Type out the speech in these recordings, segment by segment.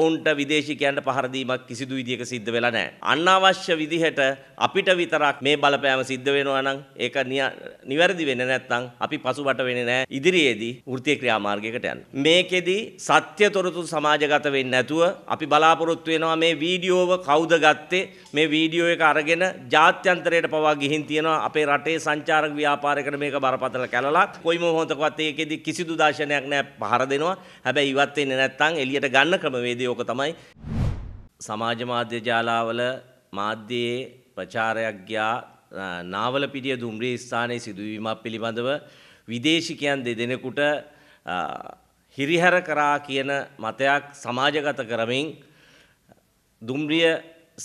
ඔවුන්ට විදේශිකයන්ට පහර දීමක් කිසිදු විදියක සිද්ධ වෙලා නැහැ. අනවශ්‍ය විදිහට අපිට විතරක් මේ බලපෑම සිද්ධ වෙනවා නම් ඒක නිවැරදි වෙන්නේ නැත්නම් අපි පසුබට වෙන්නේ නැහැ. ඉදිරියේදී වෘත්තීය ක්‍රියාමාර්ගයකට යන්න. මේකෙදි සත්‍ය තොරතුරු සමාජගත වෙන්නේ නැතුව අපි බලාපොරොත්තු වෙනවා මේ වීඩියෝව කවුද ගත්තේ? මේ වීඩියෝ එක අරගෙන ජාත්‍යන්තරයට පවා ගිහින් තියෙනවා අපේ රටේ සංචාරක ව්‍යාපාරයකට මේක බරපතල කැලලක්. කොයි මොහොතකවත් ඒකෙදි කිසිදු දාර්ශනයක් නැහැ පහර දෙනවා. හැබැයි ඉවත් වෙන්නේ නැත්නම් එළියට ගන්න ක්‍රමවේදය ඕක තමයි. සමාජ මාධ්‍ය ජාලාවල මාධ්‍යයේ ප්‍රචාරයක් ගියා නාවලපිටිය දුම්රිය ස්ථානයේ සිදුවීමක් පිළිබඳව විදේශිකයන් දෙදෙනෙකුට හිරිහැර කරා කියන මතයක් සමාජගත කරමින් දුම්රිය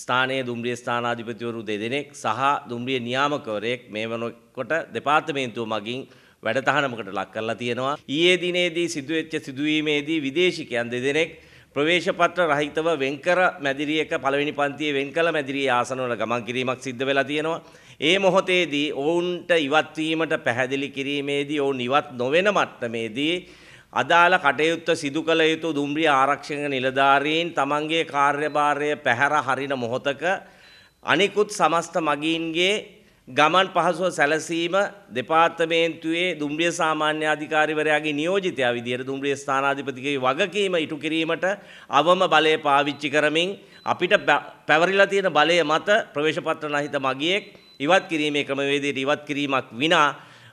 ස්ථානයේ දුම්රිය ස්ථානාධිපතිවරු දෙදෙනෙක් සහ දුම්රිය නියාමකවරයෙක් මේ වනකොට දෙපාර්තමේන්තුව මගින් වැඩතහනමකට ලක් කරලා තියෙනවා. ඊයේ දිනේදී සිදුවෙච්ච සිදුවීමේදී විදේශිකයන් දෙදෙනෙක් ප්‍රවේශපත්‍ර රහිතව වෙන්කර මැදිරියක පළවෙනි පන්තියේ වෙන්කල මැදිරියේ ආසනවල ගමන් කිරීමක් සිද්ධ වෙලා තියෙනවා. ඒ මොහොතේදී ඔවුන්ට ඉවත් වීමට පැහැදිලි කිරීමේදී ඔවුන් ඉවත් නොවන මට්ටමේදී අදාළ කටයුත්ත සිදු කළ යුතු දුම්රිය ආරක්ෂක නිලධාරීන් තමන්ගේ කාර්යභාරය පැහැර හරින මොහොතක අනිකුත් සමස්ත මගීන්ගේ ගමන් පහසුව සැලසීම දෙපාර්තමේන්තුවේ දුම්රිය සාමාන්‍ය අධිකාරිවරයාගේ නියෝජිතයා විදියට දුම්රිය ස්ථානාධිපතිගේ වගකීම ඉටු කිරීමට අවම බලය පාවිච්චි කරමින් අපිට පැවරිලා තියෙන බලය මත ප්‍රවේශපත්‍ර නහිත මගියෙක් ඉවත් කිරීමේ ක්‍රමවේදයට ඉවත් කිරීමක් විනා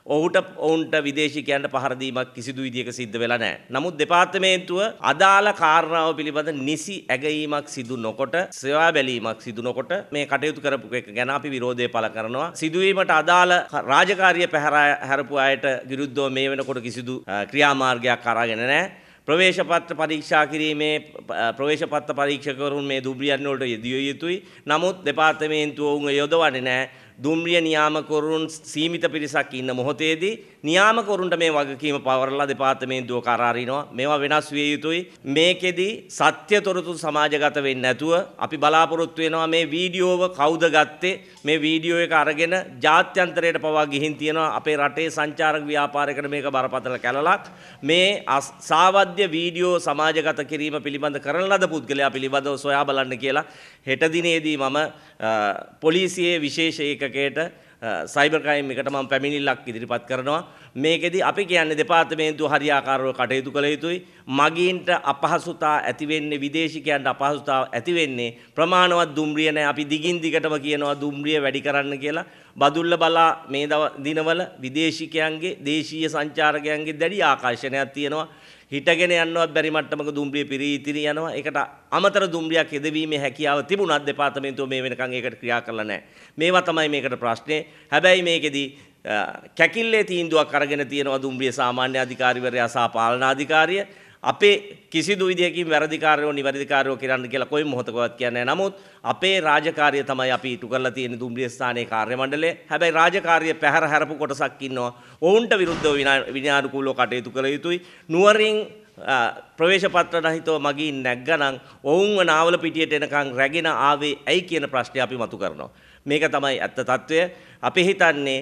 ඔහුට ඔවුන්ට විදේශිකයන්ට පහරදීමක් කිසිදු විදියක සිද්ධ වෙලා නැහැ. නමුත් දෙපාර්තමේන්තුව අදාළ කාරණාව පිළිබඳ නිසි ඇගීමක් සිදු නොකොට සේවා බැලීමක් සිදු නොකොට මේ කටයුතු කරපු එක ගැන අපි විරෝධය පළ කරනවා. සිදුවීමට අදාළ රාජකාරිය පැහැර හැරපු අයට විරුද්ධව මේ වෙනකොට කිසිදු ක්‍රියාමාර්ගයක් අරගෙන නැහැ. ප්‍රවේශපත්‍ර පරීක්ෂා කිරීමේ ප්‍රවේශපත්‍ර පරීක්ෂකවරුන් මේ දුබ්‍රියන් වලට යෙදිය යුතුයි. නමුත් දෙපාර්තමේන්තුව උන් යොදවන්නේ නැහැ. දුම්රිය නියාමකරුන් සීමිත පිරිසක් ඉන්න මොහොතේදී නියාමකරුන්ට මේ වගකීම පවරලා දෙපාර්තමේන්තුව කරාරිනවා මේවා වෙනස් විය යුතුයි මේකෙදි සත්‍ය තොරතුරු සමාජගත වෙන්නේ නැතුව අපි බලාපොරොත්තු වෙනවා මේ වීඩියෝව කවුද ගත්තේ මේ වීඩියෝ එක අරගෙන ජාත්‍යන්තරයට පවා ගිහින් තියෙනවා අපේ රටේ සංචාරක ව්‍යාපාරයකට මේක බරපතල කැලලක් මේ සාවද්‍ය වීඩියෝ සමාජගත කිරීම පිළිබඳ කරන ලද පුද්ගලයා පිළිබඳව සොයා බලන්න කියලා හෙට දිනේදී මම පොලිසියේ විශේෂ ඒකක ඒකකයට සයිබර්කයිම් එකට මම පැමිණිල්ලක් ඉදිරිපත් කරනවා. මේකෙදි අපි කියන්නේ දෙපාර්තමේන්තුව හරියාකාරව කටයුතු කළ යුතුයි. මගීන්ට අපහසුතා ඇති වෙන්නේ විදේශිකයන්ට අපහසුතා ඇති වෙන්නේ ප්‍රමාණවත් දුම්රිය නැහැ. අපි දිගින් දිගටම කියනවා දුම්රිය වැඩි කරන්න කියලා. බදුල්ල බලා මේ දිනවල විදේශිකයන්ගේ දේශීය සංචාරකයන්ගේ දැඩි ආකර්ෂණයක් තියෙනවා. හිටගෙන යන්නවත් බැරි මට්ටමක දුම්රිය පිරී ඉතිරි යනවා. ඒකට අමතර දුම්රියක් යෙදවීමේ හැකියාව තිබුණත් දෙපාර්තමේන්තුව මේ වෙනකන් ඒකට ක්‍රියා කරලා නැහැ. මේවා තමයි මේකට ප්‍රශ්නේ. හැබැයි මේකෙදි කැකිල්ලේ තීන්දුවක් අරගෙන තියෙනවා දුම්රිය සාමාන්‍ය අධිකාරිවරයා සහ පාලනාධිකාරිය. අපේ කිසිදු විදිහකින් වැරදිකාරයෝ නිවැරදිකාරයෝ කරන්න කියලා කොයි මොහොතකවත් කියන්නේ නමුත් අපේ රාජකාරිය තමයි අපි ඉටු කරලා තියෙන දුම්රිය ස්ථානයේ කාර්ය මණ්ඩලය. හැබැයි රාජකාරිය පැහැර හැරපු කොටසක් ඉන්නවා. ඔවුන්ට විරුද්ධව විනයානුකූලව කටයුතු කළ යුතුයි. නුවරින් ප්‍රවේශපත්‍ර රහිතව මගින් නැග්ගනම් ඔවුන්ව නාවල පිටියට එනකන් රැගෙන ආවේ ඇයි කියන ප්‍රශ්නේ අපි මතු කරනවා. මේක තමයි ඇත්ත తত্ত্বය. අපි හිතන්නේ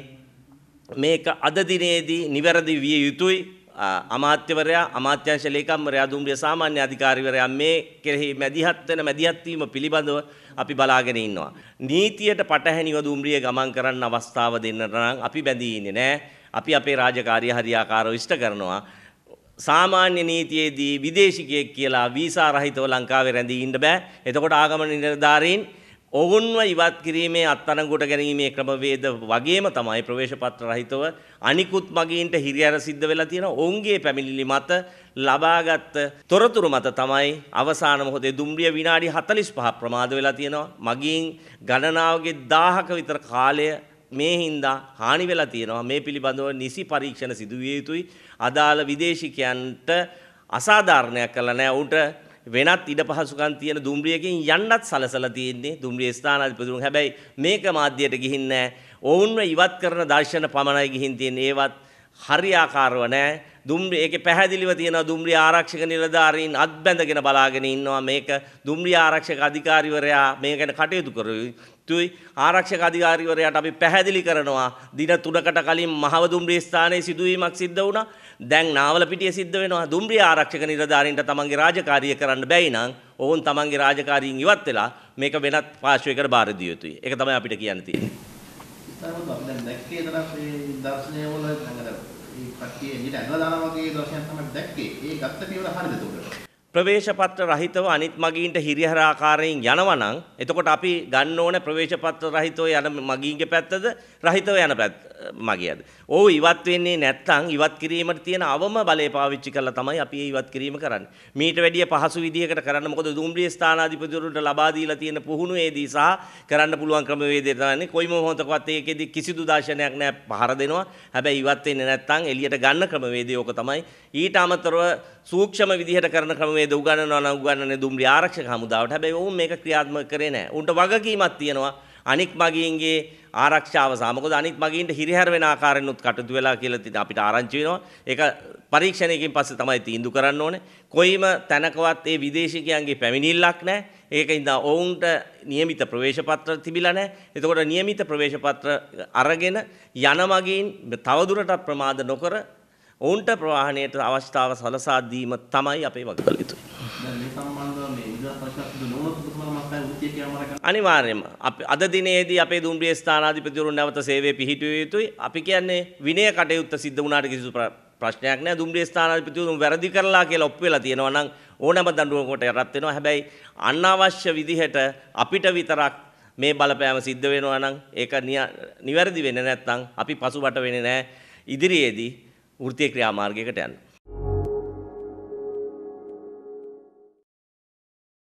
මේක අද දිනේදී නිවැරදි විය යුතුයි අමාත්‍යවරයා අමාත්‍යංශ ලේකම්වරයා දුම්රිය සාමාන්‍ය අධිකාරිවරයා මේ කෙරෙහි මැදිහත් වෙන මැදිහත් වීම පිළිබඳව අපි බලාගෙන ඉන්නවා. නීතියට පටහැනිව දුම්රිය ගමන් කරන්න අවස්ථාව දෙන්නට නම් අපි බැඳී ඉන්නේ නැහැ. අපි අපේ රාජකාරිය හරියාකාරව ඉෂ්ට කරනවා. සාමාන්‍ය නීතියේදී විදේශිකයෙක් කියලා වීසා රහිතව ලංකාවේ රැඳී ඉන්න බෑ. එතකොට ආගමන නිලධාරීන් ඔවුන්ව ඉවත් කිරීමේ අත්අඩංගුවට ගැනීමේ ක්‍රමවේද වගේම තමයි ප්‍රවේශපත්‍ර රහිතව අනිකුත් මගීන්ට හිරිහැර සිද්ධ වෙලා තියෙන ඔවුන්ගේ පැමිණිලි මත ලබාගත් තොරතුරු මත තමයි අවසාන මොහොතේ දුම්රිය විනාඩි 45ක් ප්‍රමාද වෙලා තියෙනවා මගීන් ගණනාවගේ 1000ක විතර කාලය මේ හින්දා හානි වෙලා තියෙනවා මේ පිළිබඳව නිසි පරීක්ෂණ සිදු විය යුතුයි අදාළ විදේශිකයන්ට අසාධාරණයක් කළ නැහැ උන්ට වෙනත් ඉඩ පහසුකම් තියෙන දුම්රියකින් යන්නත් සලසලා තියෙන්නේ දුම්රිය ස්ථානාධිපතිතුමන්. හැබැයි මේක මාධ්‍යයට ගිහින් නැහැ. ඔවුන්ව ඉවත් කරන දර්ශන පමණයි ගිහින් තියෙන්නේ. ඒවත් හරියාකාරව නැහැ. දුම්රිය ඒකේ පැහැදිලිව තියෙනවා දුම්රිය ආරක්ෂක නිලධාරීන් අත්බැඳගෙන බලාගෙන ඉන්නවා. මේක දුම්රිය ආරක්ෂක අධිකාරිවරයා මේ ගැන කටයුතු කරුවේ ස්තුයි ආරක්ෂක අධිකාරිවරයාට අපි පැහැදිලි කරනවා දින තුනකට කලින් මහව දුම්රිය ස්ථානයේ සිදුවීමක් සිද්ධ වුණා. දැන් නාවල පිටියේ සිද්ධ වෙනවා. දුම්රිය ආරක්ෂක නිලධාරීන්ට තමන්ගේ රාජකාරිය කරන්න බැයි නම් ඔවුන් තමන්ගේ රාජකාරියෙන් ඉවත් වෙලා මේක වෙනත් පාර්ශ්වයකට බාර දිය යුතුයි. ඒක තමයි අපිට කියන්න තියෙන්නේ. දැක්කේ ඒ ගත්ත පියවර හරියද උඩට? ප්‍රවේශපත්‍ර රහිතව අනිත් මගීන්ට හිරිහර ආකාරයෙන් යනවනම් එතකොට අපි ගන්න ඕන ප්‍රවේශපත්‍ර රහිතව යන මගීන්ගේ පැත්තද රහිතව යන මගියද. ඕ ඉවත් වෙන්නේ නැත්තං ඉවත් කිරීමට තියෙන අවම බලය පාවිච්චි කරලා තමයි අපි ඉවත් කිරීම කරන්නේ. මීට වැඩිය පහසු විදියකට කරන්න මොකද දුම්රිය ස්ථානාධිපතිවරුන්ට ලබා දීලා තියෙන පුහුණුවේදී සහ කරන්න පුළුවන් ක්‍රමවේදය තමයි කොයිම මොහොතකවත් ඒකෙදි කිසිදු දර්ශනයක් නැහැ පහර දෙනවා. හැබැයි ඉවත් වෙන්නේ නැත්තං එළියට ගන්න ක්‍රමවේදය ඕක තමයි. ඊට අමතරව සූක්ෂම විදිහට කරන ක්‍රමවේද උගන්වනවා නම් උගන්වන්නේ දුම්රිය ආරක්ෂක හමුදාවට. හැබැයි ඔවුන් මේක ක්‍රියාත්මක කරේ නැහැ. උන්ට වගකීමක් තියෙනවා. අනික් මගීන්ගේ ආරක්ෂාව සහ මොකද අනික් මගීන්ට හිරිහැර වෙන ආකාරයෙන් උත් කටයුතු වෙලා කියලා තිත අපිට ආරංචි වෙනවා. ඒක පරීක්ෂණයකින් පස්සේ තමයි තීන්දුව කරන්න ඕනේ. කොයිම තැනකවත් ඒ විදේශිකයන්ගේ පැමිණිල්ලක් නැහැ. ඒක ඉඳා ඔවුන්ට નિયમિત ප්‍රවේශ පත්‍ර තිබිලා නැහැ. එතකොට નિયમિત ප්‍රවේශ පත්‍ර අරගෙන යන මගීන් තවදුරටත් ප්‍රමාද නොකර ඔවුන්ට ප්‍රවාහණයට අවස්ථාව සලසා දීම තමයි අපේ වගකල යුතුයි. අනිවාර්යයෙන්ම අද දිනේදී අපේ දුම්රිය ස්ථානාධිපතිවරුන් නැවත සේවය පිහිටුවිය යුතුයි. අපි කියන්නේ විනය කටයුත්ත සිද්ධ වුණාට කිසිදු ප්‍රශ්නයක් නෑ දුම්රිය ස්ථානාධිපතිවරුන් වැරදි කරලා කියලා ඔප්පු වෙලා තියෙනවා නම් ඕනෑම දඬුවමකට යටත් වෙනවා. හැබැයි අනවශ්‍ය විදිහට අපිට විතරක් මේ බලපෑම සිද්ධ වෙනවා නම් ඒක නිවැරදි වෙන්නේ නැත්නම් අපි පසුබට වෙන්නේ නෑ. ඉදිරියේදී වෘත්තීය ක්‍රියාමාර්ගයකට යන්න.